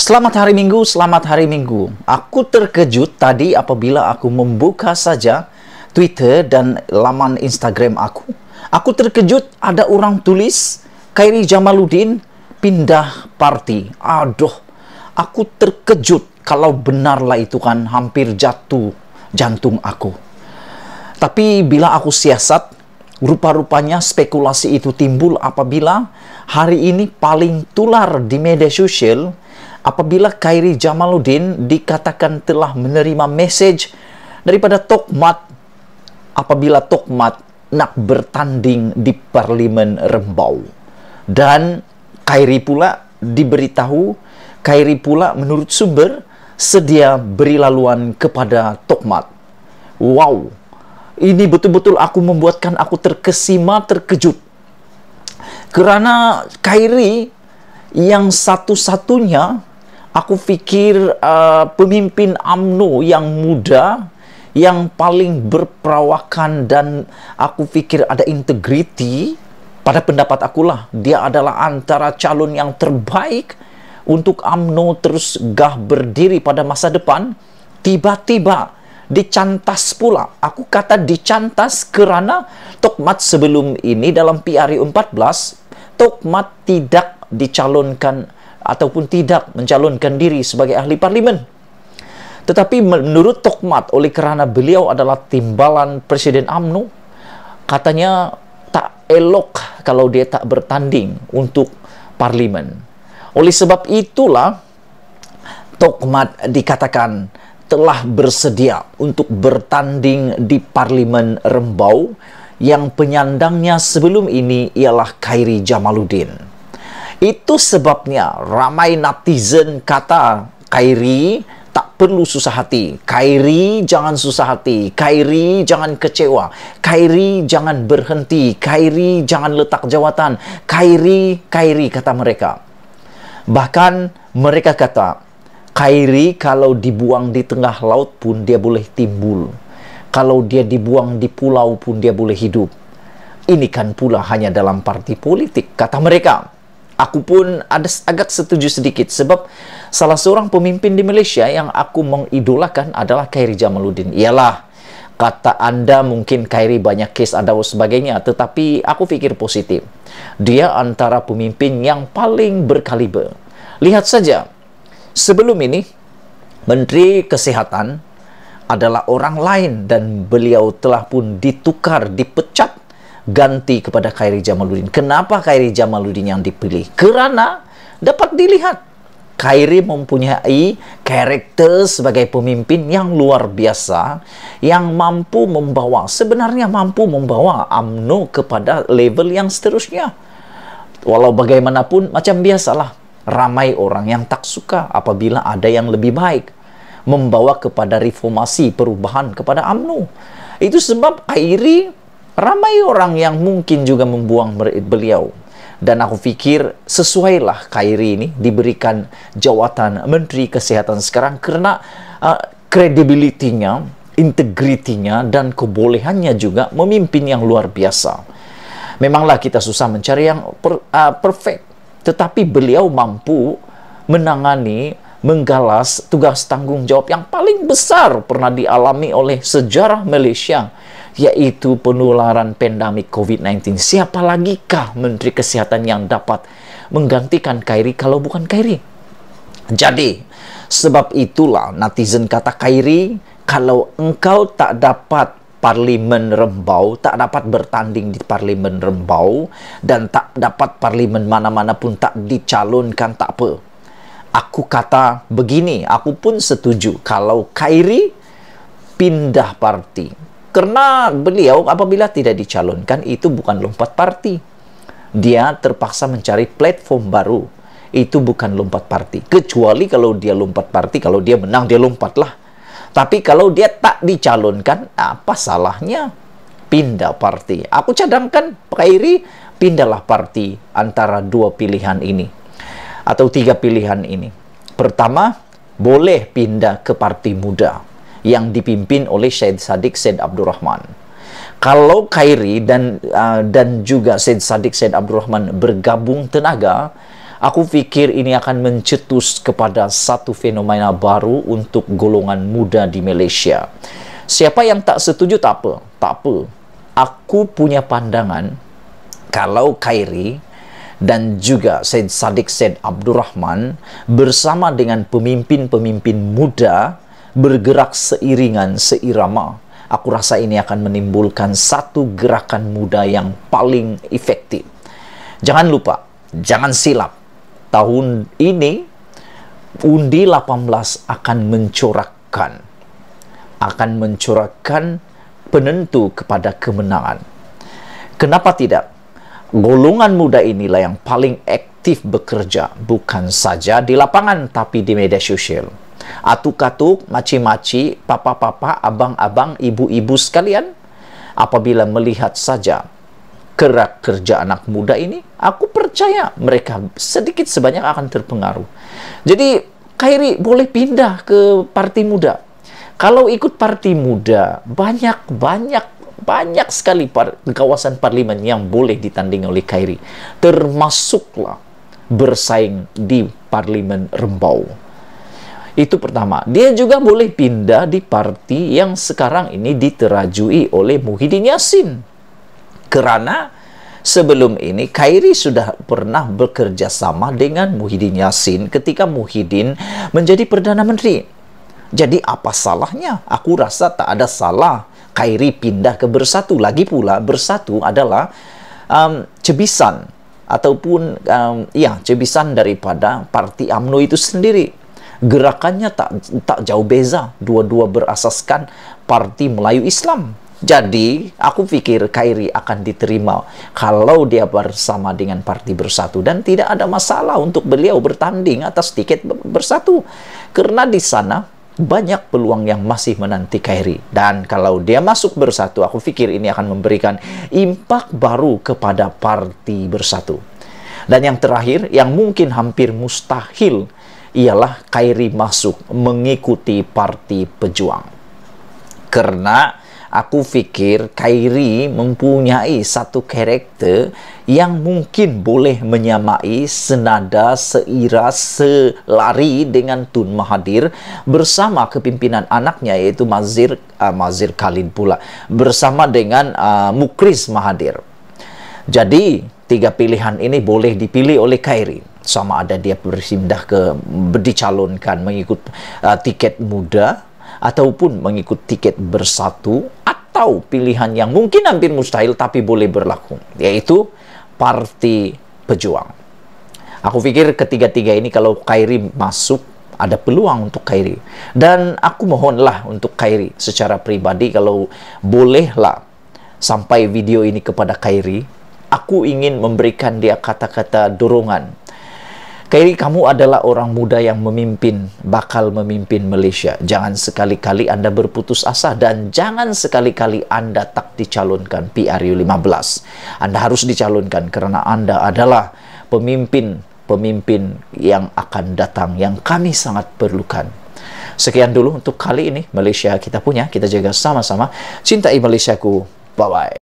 Selamat hari Minggu, selamat hari Minggu. Aku terkejut tadi apabila aku membuka saja Twitter dan laman Instagram aku. Aku terkejut ada orang tulis Kairi Jamaluddin pindah parti. Aduh, aku terkejut kalau benarlah itu kan hampir jatuh jantung aku. Tapi bila aku siasat, rupa-rupanya spekulasi itu timbul apabila hari ini paling tular di media sosial apabila Khairi Jamaluddin dikatakan telah menerima message daripada Tokmat apabila Tokmat nak bertanding di parlimen Rembau dan Khairi pula diberitahu Khairi pula menurut sumber sedia beri laluan kepada Tokmat wow ini betul-betul aku membuatkan aku terkesima terkejut kerana Khairi yang satu-satunya Aku pikir uh, pemimpin AMNO yang muda, yang paling berperawakan dan aku pikir ada integriti, pada pendapat akulah dia adalah antara calon yang terbaik untuk AMNO terus gah berdiri pada masa depan. Tiba-tiba dicantas pula. Aku kata dicantas kerana Tokmat sebelum ini dalam PRI 14, Tokmat tidak dicalonkan ataupun tidak mencalonkan diri sebagai ahli parlimen. Tetapi menurut Tokmat oleh kerana beliau adalah timbalan Presiden AMNO, katanya tak elok kalau dia tak bertanding untuk parlimen. Oleh sebab itulah Tokmat dikatakan telah bersedia untuk bertanding di parlimen Rembau yang penyandangnya sebelum ini ialah Khairi Jamaluddin. Itu sebabnya ramai netizen kata Kairi tak perlu susah hati. Kairi jangan susah hati. Kairi jangan kecewa. Kairi jangan berhenti. Kairi jangan letak jawatan. Kairi, Kairi kata mereka. Bahkan mereka kata, Kairi kalau dibuang di tengah laut pun dia boleh timbul. Kalau dia dibuang di pulau pun dia boleh hidup. Ini kan pula hanya dalam parti politik, kata mereka. Aku pun ada agak setuju sedikit sebab salah seorang pemimpin di Malaysia yang aku mengidolakan adalah Khairi Jamaluddin. Ialah kata Anda mungkin Khairi banyak case ada sebagainya, tetapi aku pikir positif. Dia antara pemimpin yang paling berkaliber. Lihat saja, sebelum ini Menteri Kesehatan adalah orang lain dan beliau telah pun ditukar, dipecat ganti kepada Khairi Jamaluddin. Kenapa Khairi Jamaluddin yang dipilih? Karena dapat dilihat Khairi mempunyai karakter sebagai pemimpin yang luar biasa yang mampu membawa sebenarnya mampu membawa AMNO kepada level yang seterusnya. Walau bagaimanapun macam biasalah ramai orang yang tak suka apabila ada yang lebih baik membawa kepada reformasi perubahan kepada AMNO. Itu sebab Khairi Ramai orang yang mungkin juga membuang beliau. Dan aku pikir sesuailah Kairi ini diberikan jawatan Menteri Kesehatan sekarang karena uh, kredibilitinya, integritinya, dan kebolehannya juga memimpin yang luar biasa. Memanglah kita susah mencari yang per, uh, perfect, tetapi beliau mampu menangani menggalas tugas tanggung jawab yang paling besar pernah dialami oleh sejarah Malaysia yaitu penularan pandemi COVID-19. Siapa lagi kah Menteri Kesehatan yang dapat menggantikan Kairi kalau bukan Kairi? Jadi, sebab itulah netizen kata Kairi, kalau engkau tak dapat parlimen rembau, tak dapat bertanding di parlimen rembau, dan tak dapat parlimen mana-mana pun tak dicalonkan, tak apa. Aku kata begini, aku pun setuju kalau Kairi pindah parti karena beliau apabila tidak dicalonkan itu bukan lompat parti. Dia terpaksa mencari platform baru. Itu bukan lompat parti. Kecuali kalau dia lompat parti, kalau dia menang dia lompatlah. Tapi kalau dia tak dicalonkan, apa salahnya? Pindah parti. Aku cadangkan, Pak Iri, pindahlah parti antara dua pilihan ini. Atau tiga pilihan ini. Pertama, boleh pindah ke parti muda yang dipimpin oleh Syed Sadik Syed Abdul Rahman. Kalau Khairi dan uh, dan juga Syed Sadik Syed Abdul Rahman bergabung tenaga, aku fikir ini akan mencetus kepada satu fenomena baru untuk golongan muda di Malaysia. Siapa yang tak setuju tak apa, tak apa. Aku punya pandangan kalau Khairi dan juga Said Sadik Abdul Rahman bersama dengan pemimpin-pemimpin muda bergerak seiringan, seirama. Aku rasa ini akan menimbulkan satu gerakan muda yang paling efektif. Jangan lupa, jangan silap. Tahun ini Undi 18 akan mencorakkan akan mencorakkan penentu kepada kemenangan. Kenapa tidak? Golongan muda inilah yang paling aktif bekerja, bukan saja di lapangan, tapi di media sosial. Atuk-atuk, maci-maci, papa-papa, abang-abang, ibu-ibu sekalian, apabila melihat saja kerak kerja anak muda ini, aku percaya mereka sedikit sebanyak akan terpengaruh. Jadi, Kairi boleh pindah ke parti muda. Kalau ikut parti muda, banyak-banyak banyak sekali par kawasan parlimen yang boleh ditanding oleh Kairi. Termasuklah bersaing di Parlimen Rembau. Itu pertama. Dia juga boleh pindah di parti yang sekarang ini diterajui oleh Muhyiddin Yassin. Kerana sebelum ini Kairi sudah pernah bekerja sama dengan Muhyiddin Yassin ketika Muhyiddin menjadi Perdana Menteri. Jadi apa salahnya? Aku rasa tak ada salah Kairi pindah ke Bersatu. Lagi pula Bersatu adalah um, cebisan ataupun um, ya cebisan daripada parti AMNO itu sendiri gerakannya tak tak jauh beza dua-dua berasaskan parti Melayu Islam jadi aku pikir Kairi akan diterima kalau dia bersama dengan Parti Bersatu dan tidak ada masalah untuk beliau bertanding atas tiket Bersatu karena di sana banyak peluang yang masih menanti Kairi dan kalau dia masuk Bersatu aku pikir ini akan memberikan impak baru kepada Parti Bersatu. Dan yang terakhir yang mungkin hampir mustahil ialah Kairi masuk mengikuti parti pejuang. Karena aku fikir Kairi mempunyai satu karakter yang mungkin boleh menyamai senada seira selari dengan Tun Mahathir bersama kepimpinan anaknya yaitu Mazir uh, Mazir Khalid pula bersama dengan uh, Mukris Mahathir. Jadi tiga pilihan ini boleh dipilih oleh Kairi sama ada dia berpindah ke dicalonkan mengikut uh, tiket muda ataupun mengikut tiket bersatu atau pilihan yang mungkin hampir mustahil tapi boleh berlaku yaitu Parti pejuang. Aku pikir ketiga-tiga ini kalau Kairi masuk ada peluang untuk Kairi. Dan aku mohonlah untuk Kairi secara pribadi kalau bolehlah sampai video ini kepada Kairi, aku ingin memberikan dia kata-kata dorongan Kali kamu adalah orang muda yang memimpin, bakal memimpin Malaysia. Jangan sekali-kali Anda berputus asa dan jangan sekali-kali Anda tak dicalonkan PRU 15. Anda harus dicalonkan karena Anda adalah pemimpin pemimpin yang akan datang yang kami sangat perlukan. Sekian dulu untuk kali ini Malaysia kita punya. Kita jaga sama-sama. Cintai Malaysiaku. Bye-bye.